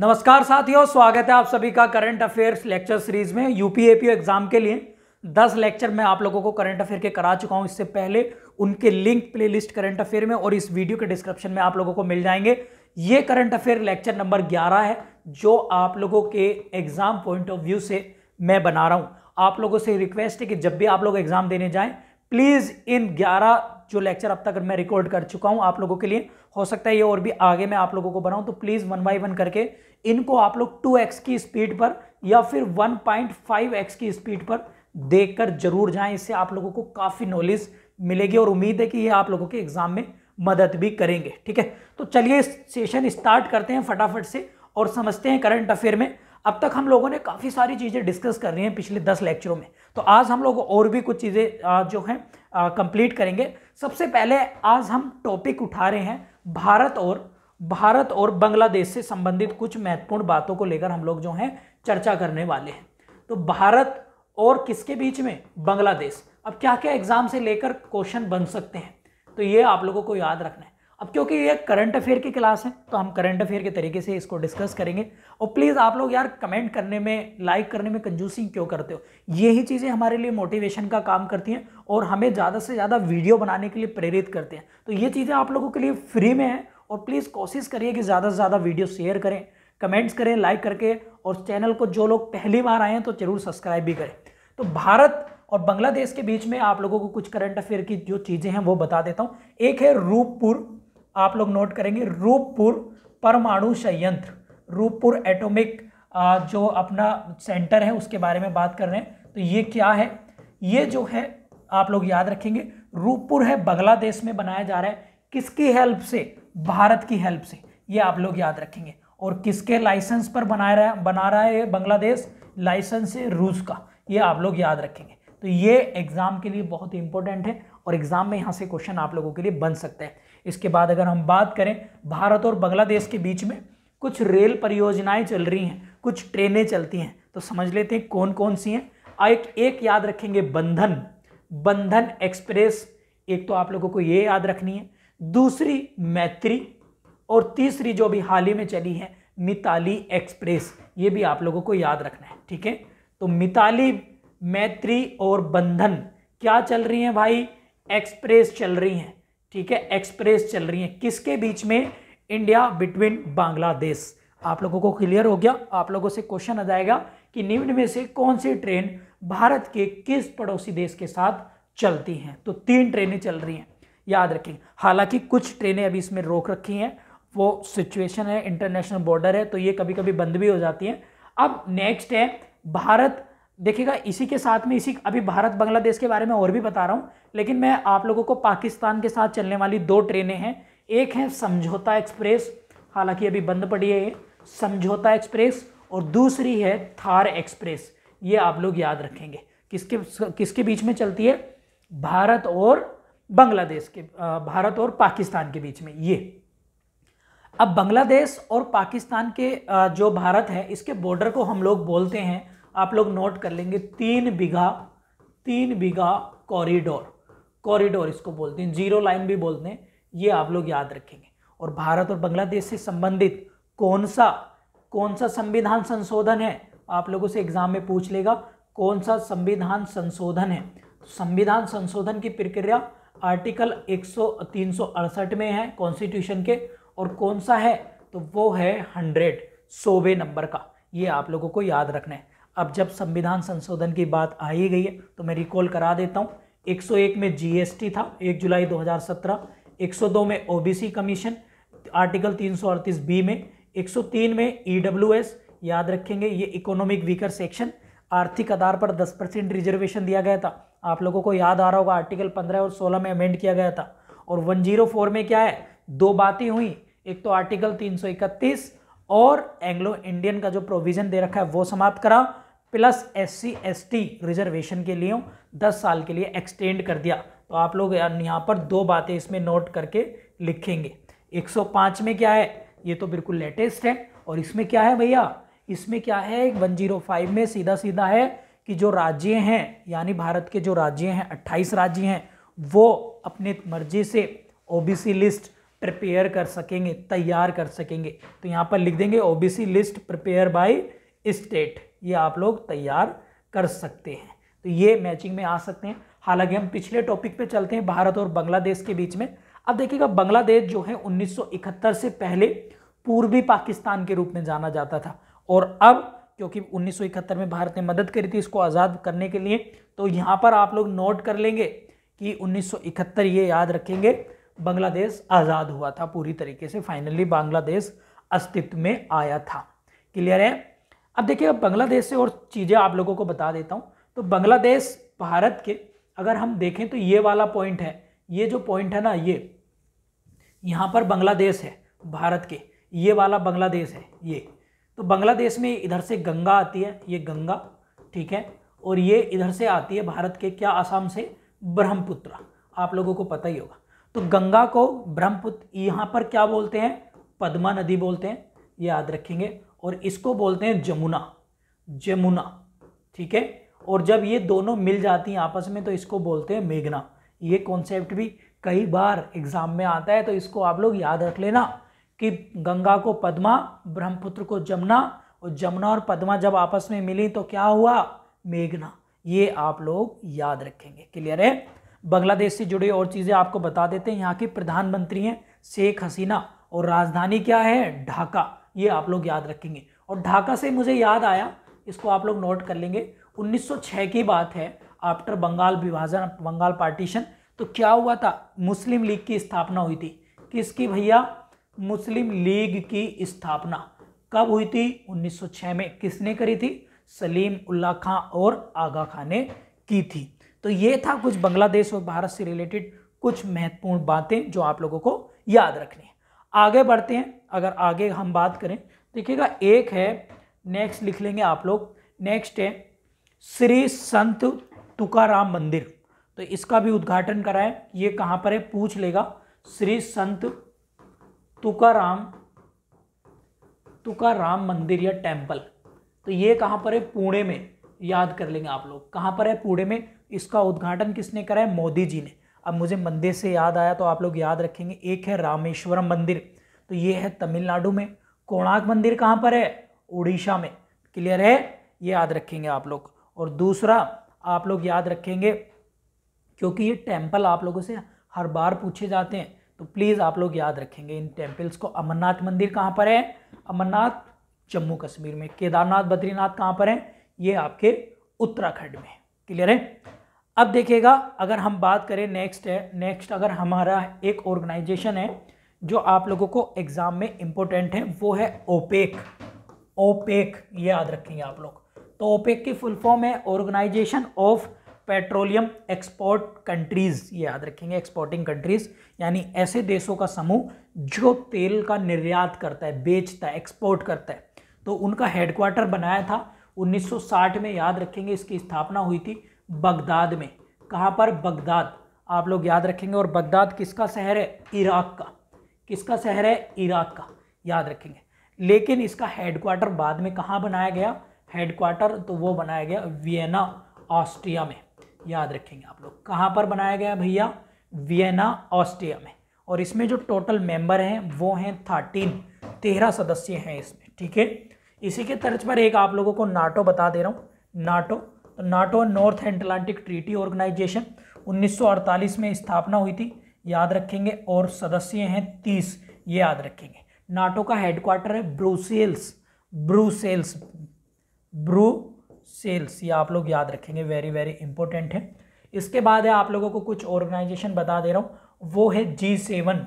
नमस्कार साथियों स्वागत है आप सभी का करंट अफेयर्स लेक्चर सीरीज में यूपीएपीओ एग्जाम के लिए 10 लेक्चर मैं आप लोगों को करंट अफेयर के करा चुका हूं इससे पहले उनके लिंक प्लेलिस्ट करंट अफेयर में और इस वीडियो के डिस्क्रिप्शन में आप लोगों को मिल जाएंगे ये करंट अफेयर लेक्चर नंबर ग्यारह है जो आप लोगों के एग्जाम पॉइंट ऑफ व्यू से मैं बना रहा हूँ आप लोगों से रिक्वेस्ट है कि जब भी आप लोग एग्जाम देने जाए प्लीज़ इन ग्यारह जो लेक्चर अब तक मैं रिकॉर्ड कर चुका हूँ आप लोगों के लिए हो सकता है ये और भी आगे मैं आप लोगों को बनाऊँ तो प्लीज़ वन बाई वन करके इनको आप लोग टू एक्स की स्पीड पर या फिर वन पॉइंट फाइव एक्स की स्पीड पर देख कर जरूर जाएँ इससे आप लोगों को काफ़ी नॉलेज मिलेगी और उम्मीद है कि ये आप लोगों के एग्ज़ाम में मदद भी करेंगे ठीक है तो चलिए सेशन स्टार्ट करते हैं फटाफट से और समझते हैं करंट अफेयर में अब तक हम लोगों ने काफ़ी सारी चीज़ें डिस्कस कर रही हैं पिछले दस लेक्चरों में तो आज हम लोग और भी कुछ चीज़ें जो हैं कंप्लीट करेंगे सबसे पहले आज हम टॉपिक उठा रहे हैं भारत और भारत और बांग्लादेश से संबंधित कुछ महत्वपूर्ण बातों को लेकर हम लोग जो हैं चर्चा करने वाले हैं तो भारत और किसके बीच में बांग्लादेश अब क्या क्या एग्ज़ाम से लेकर क्वेश्चन बन सकते हैं तो ये आप लोगों को याद रखना है अब क्योंकि ये करंट अफेयर की क्लास है तो हम करंट अफेयर के तरीके से इसको डिस्कस करेंगे और प्लीज़ आप लोग यार कमेंट करने में लाइक करने में कंजूसी क्यों करते हो यही चीज़ें हमारे लिए मोटिवेशन का काम करती हैं और हमें ज़्यादा से ज़्यादा वीडियो बनाने के लिए प्रेरित करते हैं तो ये चीज़ें आप लोगों के लिए फ्री में हैं और प्लीज़ कोशिश करिए कि ज़्यादा से ज़्यादा वीडियो शेयर करें कमेंट्स करें लाइक करके और चैनल को जो लोग पहली बार आए हैं तो ज़रूर सब्सक्राइब भी करें तो भारत और बांग्लादेश के बीच में आप लोगों को कुछ करंट अफेयर की जो चीज़ें हैं वो बता देता हूँ एक है रूपपुर आप लोग नोट करेंगे रूपपुर परमाणु संयंत्र रूपपुर एटॉमिक जो अपना सेंटर है उसके बारे में बात कर रहे हैं तो ये क्या है ये जो है आप लोग याद रखेंगे रूपपुर है बांग्लादेश में बनाया जा रहा है किसकी हेल्प से भारत की हेल्प से ये आप लोग याद रखेंगे और किसके लाइसेंस पर बना रहा है बना रहा है बांग्लादेश लाइसेंस है रूस का ये आप लोग याद रखेंगे तो ये एग्ज़ाम के लिए बहुत इंपॉर्टेंट है और एग्ज़ाम में यहाँ से क्वेश्चन आप लोगों के लिए बन सकता है इसके बाद अगर हम बात करें भारत और बांग्लादेश के बीच में कुछ रेल परियोजनाएं चल रही हैं कुछ ट्रेनें चलती हैं तो समझ लेते हैं कौन कौन सी हैं एक एक याद रखेंगे बंधन बंधन एक्सप्रेस एक तो आप लोगों को ये याद रखनी है दूसरी मैत्री और तीसरी जो अभी हाल ही में चली है मिताली एक्सप्रेस ये भी आप लोगों को याद रखना है ठीक है तो मिताली मैत्री और बंधन क्या चल रही हैं भाई एक्सप्रेस चल रही हैं ठीक है एक्सप्रेस चल रही हैं किसके बीच में इंडिया बिटवीन बांग्लादेश आप लोगों को क्लियर हो गया आप लोगों से क्वेश्चन आ जाएगा कि निम्न में से कौन सी ट्रेन भारत के किस पड़ोसी देश के साथ चलती हैं तो तीन ट्रेनें चल रही हैं याद रखें हालांकि कुछ ट्रेनें अभी इसमें रोक रखी हैं वो सिचुएशन है इंटरनेशनल बॉर्डर है तो ये कभी कभी बंद भी हो जाती हैं अब नेक्स्ट है भारत देखिएगा इसी के साथ में इसी अभी भारत बांग्लादेश के बारे में और भी बता रहा हूँ लेकिन मैं आप लोगों को पाकिस्तान के साथ चलने वाली दो ट्रेनें हैं एक है समझौता एक्सप्रेस हालांकि अभी बंद पड़ी है समझौता एक्सप्रेस और दूसरी है थार एक्सप्रेस ये आप लोग याद रखेंगे किसके किसके बीच में चलती है भारत और बांग्लादेश के भारत और पाकिस्तान के बीच में ये अब बांग्लादेश और पाकिस्तान के जो भारत है इसके बॉर्डर को हम लोग बोलते हैं आप लोग नोट कर लेंगे तीन बीघा तीन बीघा कॉरिडोर कॉरिडोर इसको बोलते हैं जीरो लाइन भी बोलते हैं ये आप लोग याद रखेंगे और भारत और बांग्लादेश से संबंधित कौन सा कौन सा संविधान संशोधन है आप लोगों से एग्जाम में पूछ लेगा कौन सा संविधान संशोधन है तो संविधान संशोधन की प्रक्रिया आर्टिकल 100 368 में है कॉन्स्टिट्यूशन के और कौन सा है तो वो है हंड्रेड सोवे नंबर का ये आप लोगों को याद रखना है अब जब संविधान संशोधन की बात आई गई है तो मैं रिकॉल करा देता हूँ 101 में जीएसटी था 1 जुलाई 2017 102 में ओबीसी कमीशन आर्टिकल तीन बी में 103 में ईडब्ल्यूएस e याद रखेंगे ये इकोनॉमिक वीकर सेक्शन आर्थिक आधार पर 10 परसेंट रिजर्वेशन दिया गया था आप लोगों को याद आ रहा होगा आर्टिकल 15 और 16 में अमेंड किया गया था और 104 में क्या है दो बातें हुई एक तो आर्टिकल 331 और एंग्लो इंडियन का जो प्रोविजन दे रखा है वो समाप्त करा plus S C S T reservation के लिए दस साल के लिए एक्सटेंड कर दिया तो आप लोग यहाँ पर दो बातें इसमें नोट करके लिखेंगे 105 में क्या है ये तो बिल्कुल लेटेस्ट है और इसमें क्या है भैया इसमें क्या है 105 में सीधा सीधा है कि जो राज्य हैं यानी भारत के जो राज्य हैं 28 राज्य हैं वो अपने मर्जी से सी लिस्ट प्रिपेयर कर सकेंगे तैयार कर सकेंगे तो यहाँ पर लिख देंगे C list prepare by state ये आप लोग तैयार कर सकते हैं तो ये मैचिंग में आ सकते हैं हालांकि हम पिछले टॉपिक पे चलते हैं भारत और बांग्लादेश के बीच में अब देखिएगा बांग्लादेश जो है 1971 से पहले पूर्वी पाकिस्तान के रूप में जाना जाता था और अब क्योंकि 1971 में भारत ने मदद करी थी इसको आज़ाद करने के लिए तो यहाँ पर आप लोग नोट कर लेंगे कि उन्नीस ये याद रखेंगे बांग्लादेश आज़ाद हुआ था पूरी तरीके से फाइनली बांग्लादेश अस्तित्व में आया था क्लियर है अब देखिए अब बांग्लादेश से और चीज़ें आप लोगों को बता देता हूँ तो बांग्लादेश भारत के अगर हम देखें तो ये वाला पॉइंट है ये जो पॉइंट है ना ये यहाँ पर बांग्लादेश है भारत के ये वाला बांग्लादेश है ये तो बांग्लादेश में इधर से गंगा आती है ये गंगा ठीक है और ये इधर से आती है भारत के क्या आसाम से ब्रह्मपुत्र आप लोगों को पता ही होगा तो गंगा को ब्रह्मपुत्र यहाँ पर क्या बोलते हैं पद्मा नदी बोलते हैं ये याद रखेंगे और इसको बोलते हैं जमुना जमुना ठीक है और जब ये दोनों मिल जाती हैं आपस में तो इसको बोलते हैं मेघना ये कॉन्सेप्ट भी कई बार एग्जाम में आता है तो इसको आप लोग याद रख लेना कि गंगा को पद्मा ब्रह्मपुत्र को जमुना और जमुना और पद्मा जब आपस में मिली तो क्या हुआ मेघना ये आप लोग याद रखेंगे क्लियर है बांग्लादेश से जुड़ी और चीज़ें आपको बता देते हैं यहाँ की प्रधानमंत्री हैं शेख हसीना और राजधानी क्या है ढाका ये आप लोग याद रखेंगे और ढाका से मुझे याद आया इसको आप लोग नोट कर लेंगे 1906 की बात है आफ्टर बंगाल विभाजन बंगाल पार्टीशन तो क्या हुआ था मुस्लिम लीग की स्थापना हुई थी किसकी भैया मुस्लिम लीग की स्थापना कब हुई थी 1906 में किसने करी थी सलीम उल्ला खां और आगा खां ने की थी तो ये था कुछ बांग्लादेश और भारत से रिलेटेड कुछ महत्वपूर्ण बातें जो आप लोगों को याद रखनी है आगे बढ़ते हैं अगर आगे हम बात करें देखिएगा एक है नेक्स्ट लिख लेंगे आप लोग नेक्स्ट है श्री संत तुकाराम मंदिर तो इसका भी उद्घाटन कराएं ये कहाँ पर है पूछ लेगा श्री संत तुकाराम तुकाराम मंदिर या टेम्पल तो ये कहाँ पर है पुणे में याद कर लेंगे आप लोग कहाँ पर है पुणे में इसका उद्घाटन किसने करा है मोदी जी ने अब मुझे मंदिर से याद आया तो आप लोग याद रखेंगे एक है रामेश्वरम मंदिर तो ये है तमिलनाडु में कोणार्क मंदिर कहाँ पर है उड़ीसा में क्लियर है ये याद रखेंगे आप लोग और दूसरा आप लोग याद रखेंगे क्योंकि ये टेम्पल आप लोगों से हर बार पूछे जाते हैं तो प्लीज़ आप लोग याद रखेंगे इन टेम्पल्स को अमरनाथ मंदिर कहाँ पर है अमरनाथ जम्मू कश्मीर में केदारनाथ बद्रीनाथ कहाँ पर है ये आपके उत्तराखंड में क्लियर है अब देखिएगा अगर हम बात करें नेक्स्ट है नेक्स्ट अगर हमारा एक ऑर्गेनाइजेशन है जो आप लोगों को एग्ज़ाम में इम्पोर्टेंट है वो है ओपेक ओपेक ये याद रखेंगे आप लोग तो ओपेक की फुल फॉर्म है organization of petroleum export countries ये याद रखेंगे एक्सपोर्टिंग कंट्रीज़ यानी ऐसे देशों का समूह जो तेल का निर्यात करता है बेचता है एक्सपोर्ट करता है तो उनका हेडक्वार्टर बनाया था 1960 में याद रखेंगे इसकी स्थापना हुई थी बगदाद में कहाँ पर बगदाद आप लोग याद रखेंगे और बगदाद किसका शहर है इराक का किसका शहर है इराक का याद रखेंगे लेकिन इसका हेडक्वार्टर बाद में कहाँ बनाया गया हेडक्वार्टर तो वो बनाया गया वियना ऑस्ट्रिया में याद रखेंगे आप लोग कहाँ पर बनाया गया भैया वियना ऑस्ट्रिया में और इसमें जो टोटल मेंबर हैं वो हैं थर्टीन तेरह सदस्य हैं इसमें ठीक है इसी के तर्ज पर एक आप लोगों को नाटो बता दे रहा हूँ NATO NATO North Atlantic Treaty Organization 1948 में स्थापना हुई थी याद रखेंगे और सदस्य हैं तीस ये याद रखेंगे नाटो का हेडक्वार्टर है ब्रूसेल्स ब्रूसेल्स ब्रूसेल्स ये आप लोग याद रखेंगे वेरी वेरी इंपॉर्टेंट है इसके बाद है आप लोगों को कुछ ऑर्गेनाइजेशन बता दे रहा हूँ वो है जी सेवन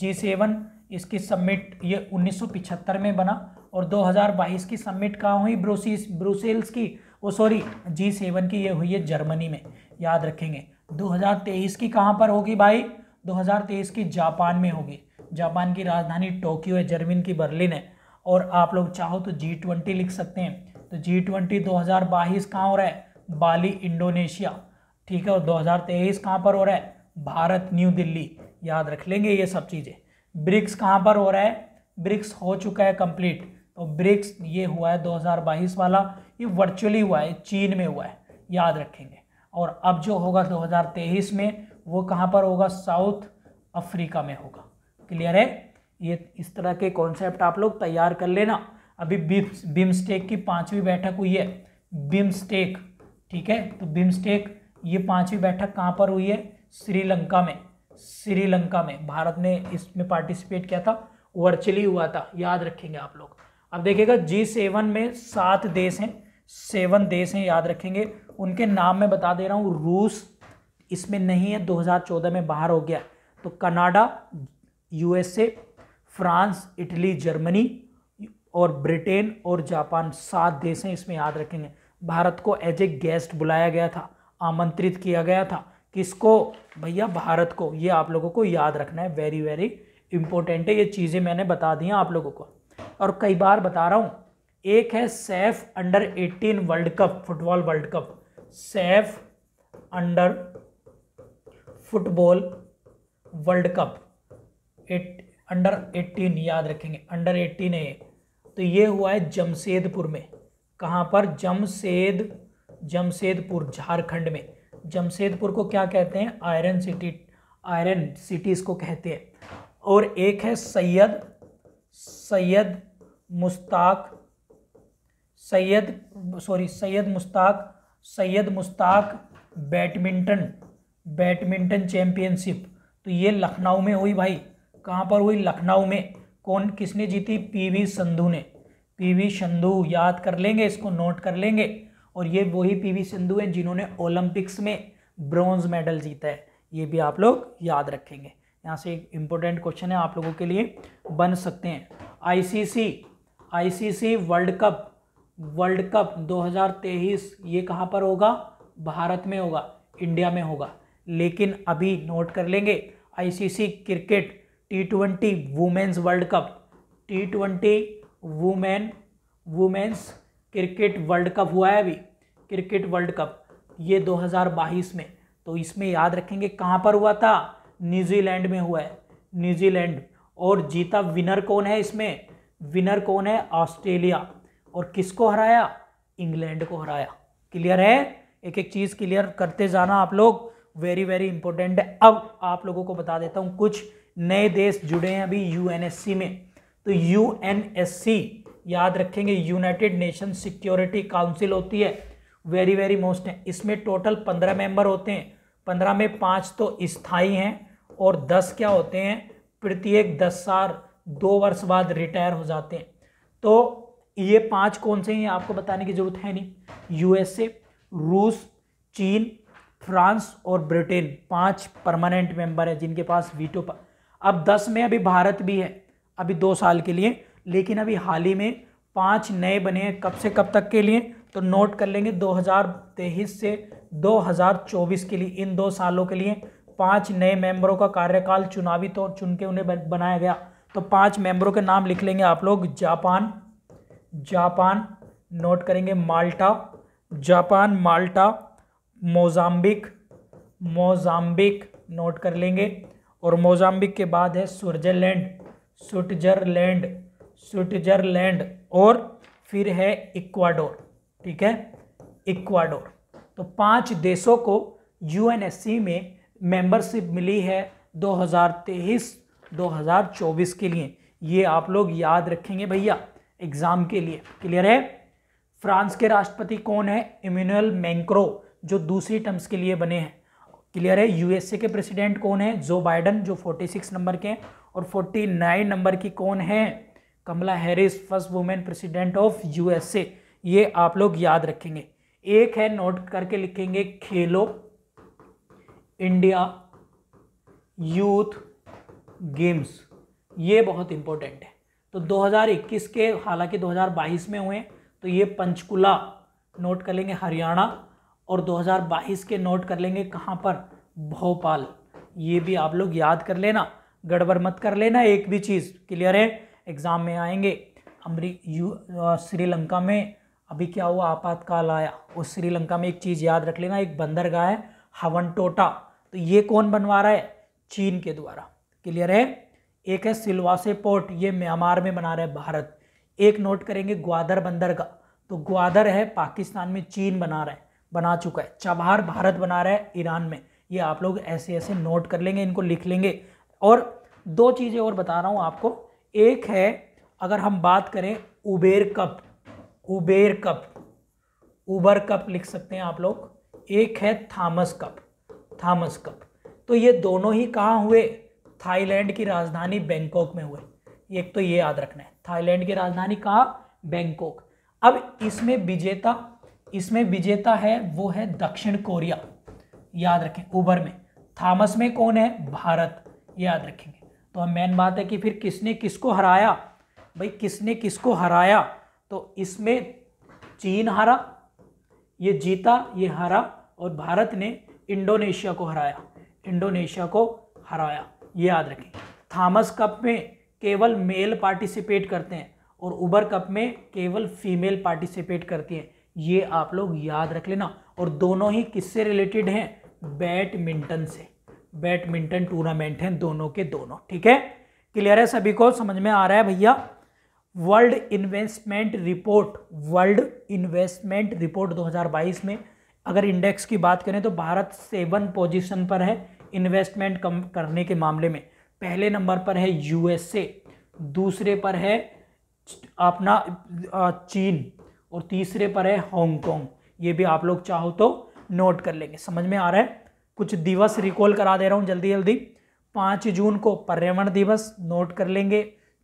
जी सेवन इसकी सबमिट ये 1975 में बना और 2022 की सबमिट कहाँ हुई ब्रूसी ब्रूसेल्स की ओ सॉरी जी सेवन की ये हुई है जर्मनी में याद रखेंगे 2023 की कहाँ पर होगी भाई 2023 की जापान में होगी जापान की राजधानी टोक्यो है जर्मनी की बर्लिन है और आप लोग चाहो तो जी ट्वेंटी लिख सकते हैं तो जी ट्वेंटी दो हज़ार बाईस कहाँ हो रहा है बाली इंडोनेशिया ठीक है और दो हज़ार तेईस कहाँ पर हो रहा है भारत न्यू दिल्ली याद रख लेंगे ये सब चीज़ें ब्रिक्स कहाँ पर हो रहा है ब्रिक्स हो चुका है कंप्लीट तो ब्रिक्स ये हुआ है 2022 वाला ये वर्चुअली हुआ है चीन में हुआ है याद रखेंगे और अब जो होगा 2023 में वो कहाँ पर होगा साउथ अफ्रीका में होगा क्लियर है ये इस तरह के कॉन्सेप्ट आप लोग तैयार कर लेना अभी बिम्स्टेक की पांचवी बैठक हुई है बिम्स्टेक ठीक है तो बिम्स्टेक ये पांचवी बैठक कहाँ पर हुई है श्रीलंका में श्रीलंका में भारत ने इसमें पार्टिसिपेट किया था वर्चुअली हुआ था याद रखेंगे आप लोग अब देखिएगा जी सेवन में सात देश हैं सेवन देश हैं याद रखेंगे उनके नाम मैं बता दे रहा हूँ रूस इसमें नहीं है 2014 में बाहर हो गया तो Canada USA France Italy Germany और ब्रिटेन और जापान सात देश हैं इसमें याद रखेंगे भारत को एज ए गेस्ट बुलाया गया था आमंत्रित किया गया था किसको भैया भारत को ये आप लोगों को याद रखना है वेरी वेरी इंपॉर्टेंट है ये चीज़ें मैंने बता दी हैं आप लोगों को और कई बार बता रहा हूँ एक है SAFF under 18 World Cup football World Cup SAFF under football World Cup at under 18 याद रखेंगे अंडर 18 है तो ये हुआ है जमशेदपुर में कहाँ पर जमशेद जमशेदपुर झारखंड में जमशेदपुर को क्या कहते हैं आयरन सिटी आयरन सिटीज़ को कहते हैं और एक है Syed Syed Mushtaq Syed sorry Syed Mushtaq Syed Mushtaq badminton badminton championship तो ये लखनऊ में हुई भाई कहाँ पर हुई लखनऊ में कौन किसने जीती पीवी संधू ने पीवी संधू याद कर लेंगे इसको नोट कर लेंगे और ये वही पीवी संधू हैं जिन्होंने ओलंपिक्स में ब्रॉन्ज मेडल जीता है ये भी आप लोग याद रखेंगे यहाँ से एक इम्पोर्टेंट क्वेश्चन है आप लोगों के लिए बन सकते हैं ICC ICC World Cup World Cup 2023 ये कहाँ पर होगा भारत में होगा इंडिया में होगा लेकिन अभी नोट कर लेंगे ICC cricket T twenty women's World Cup T twenty women women's cricket World Cup हुआ है अभी क्रिकेट वर्ल्ड कप ये 2022 में तो इसमें याद रखेंगे कहाँ पर हुआ था न्यूजीलैंड में हुआ है न्यूजीलैंड और जीता विनर कौन है इसमें विनर कौन है ऑस्ट्रेलिया और किसको हराया इंग्लैंड को हराया क्लियर है एक एक चीज़ क्लियर करते जाना आप लोग वेरी वेरी इंपॉर्टेंट है अब आप लोगों को बता देता हूँ कुछ नए देश जुड़े हैं अभी यूएनएससी में तो यूएनएससी याद रखेंगे यूनाइटेड नेशन सिक्योरिटी काउंसिल होती है वेरी वेरी मोस्ट है इसमें टोटल पंद्रह मेंबर होते हैं पंद्रह में पाँच तो स्थाई हैं और दस क्या होते हैं प्रत्येक दस साल दो वर्ष बाद रिटायर हो जाते हैं तो ये पांच कौन से हैं आपको बताने की जरूरत है नहीं यूएसए रूस चीन फ्रांस और ब्रिटेन पांच परमानेंट मेंबर हैं जिनके पास वीटो पर अब दस में अभी भारत भी है अभी दो साल के लिए लेकिन अभी हाल ही में पांच नए बने हैं कब से कब तक के लिए तो नोट कर लेंगे दो से 2024 के लिए इन दो सालों के लिए पांच नए मेंबरों का कार्यकाल चुनावी तौर चुन के उन्हें बनाया गया तो पांच मेंबरों के नाम लिख लेंगे आप लोग जापान जापान नोट करेंगे Malta Japan Malta Mozambique Mozambique note कर लेंगे और मोजाम्बिक के बाद है स्विट्जरलैंड स्विट्जरलैंड स्विट्जरलैंड और फिर है इक्वाडोर ठीक है इक्वाडोर तो पांच देशों को यूएनएससी में मेंबरशिप मिली है 2023-2024 के लिए ये आप लोग याद रखेंगे भैया एग्ज़ाम के लिए क्लियर है फ्रांस के राष्ट्रपति कौन है इम्यूनुअल मैंक्रो जो दूसरी टर्म्स के लिए बने हैं क्लियर है यूएसए के प्रेसिडेंट कौन है जो बाइडन जो 46 नंबर के हैं और 49 नंबर की कौन है Kamala Harris first women president of USA ये आप लोग याद रखेंगे एक है नोट करके लिखेंगे खेलो इंडिया यूथ गेम्स ये बहुत इंपॉर्टेंट है तो 2021 के हालांकि 2022 में हुए तो ये पंचकुला नोट कर लेंगे हरियाणा और 2022 के नोट कर लेंगे कहाँ पर भोपाल ये भी आप लोग याद कर लेना गड़बड़ मत कर लेना एक भी चीज़ क्लियर है एग्ज़ाम में आएंगे अमरी यू श्रीलंका में अभी क्या हुआ आपातकाल आया उस श्रीलंका में एक चीज़ याद रख लेना एक बंदरगाह है हवन टोटा तो ये कौन बनवा रहा है चीन के द्वारा क्लियर है एक है सिलवासे पोर्ट ये म्यांमार में बना रहा है भारत एक नोट करेंगे ग्वादर बंदर का तो ग्वादर है पाकिस्तान में चीन बना रहा है बना चुका है चबहार भारत बना रहा है ईरान में ये आप लोग ऐसे ऐसे नोट कर लेंगे इनको लिख लेंगे और दो चीज़ें और बता रहा हूँ आपको एक है अगर हम बात करें Uber Cup Uber Cup Uber Cup लिख सकते हैं आप लोग एक है थामस कप थामस कप तो ये दोनों ही कहाँ हुए थाईलैंड की राजधानी बैंकॉक में हुए एक तो ये याद रखना है थाईलैंड की राजधानी कहाँ बैंकॉक अब इसमें विजेता इसमें विजेता है वो है दक्षिण कोरिया याद रखें उबर में थामस में कौन है भारत याद रखेंगे तो हम मेन बात है कि फिर किसने किसको हराया भाई किसने किसको हराया तो इसमें चीन हारा ये जीता ये हारा और भारत ने इंडोनेशिया को हराया इंडोनेशिया को हराया ये याद रखें थामस कप में केवल मेल पार्टिसिपेट करते हैं और उबर कप में केवल फीमेल पार्टिसिपेट करती हैं ये आप लोग याद रख लेना और दोनों ही किससे रिलेटेड हैं बैडमिंटन से बैडमिंटन टूर्नामेंट हैं दोनों के दोनों ठीक है क्लियर है सभी को समझ में आ रहा है भैया World Investment Report World Investment Report 2022 में अगर इंडेक्स की बात करें तो भारत सेवन पोजीशन पर है इन्वेस्टमेंट कम करने के मामले में पहले नंबर पर है यूएसए दूसरे पर है अपना चीन और तीसरे पर है हांगकांग ये भी आप लोग चाहो तो नोट कर लेंगे समझ में आ रहा है कुछ दिवस रिकॉल करा दे रहा हूँ जल्दी जल्दी पाँच जून को पर्यावरण दिवस नोट कर लेंगे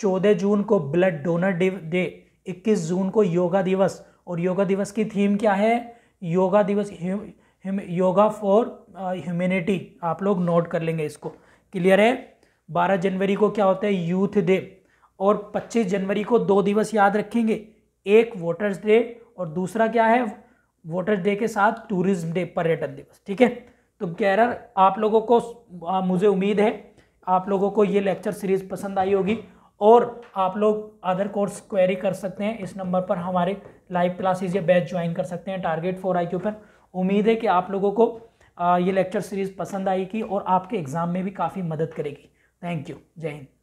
चौदह जून को ब्लड डोनर डे इक्कीस जून को योगा दिवस और योगा दिवस की थीम क्या है योगा दिवस हिम, हिम योगा फॉर ह्यूमेनिटी आप लोग नोट कर लेंगे इसको क्लियर है बारह जनवरी को क्या होता है यूथ डे और पच्चीस जनवरी को दो दिवस याद रखेंगे एक वोटर्स डे और दूसरा क्या है वोटर्स डे के साथ टूरिज्म डे पर्यटन दिवस ठीक है तो गैरर आप लोगों को आ, मुझे उम्मीद है आप लोगों को ये लेक्चर सीरीज पसंद आई होगी और आप लोग अदर कोर्स क्वेरी कर सकते हैं इस नंबर पर हमारे लाइव क्लासेज या बैच ज्वाइन कर सकते हैं टारगेट फोर आई पर उम्मीद है कि आप लोगों को ये लेक्चर सीरीज़ पसंद आएगी और आपके एग्ज़ाम में भी काफ़ी मदद करेगी थैंक यू जय हिंद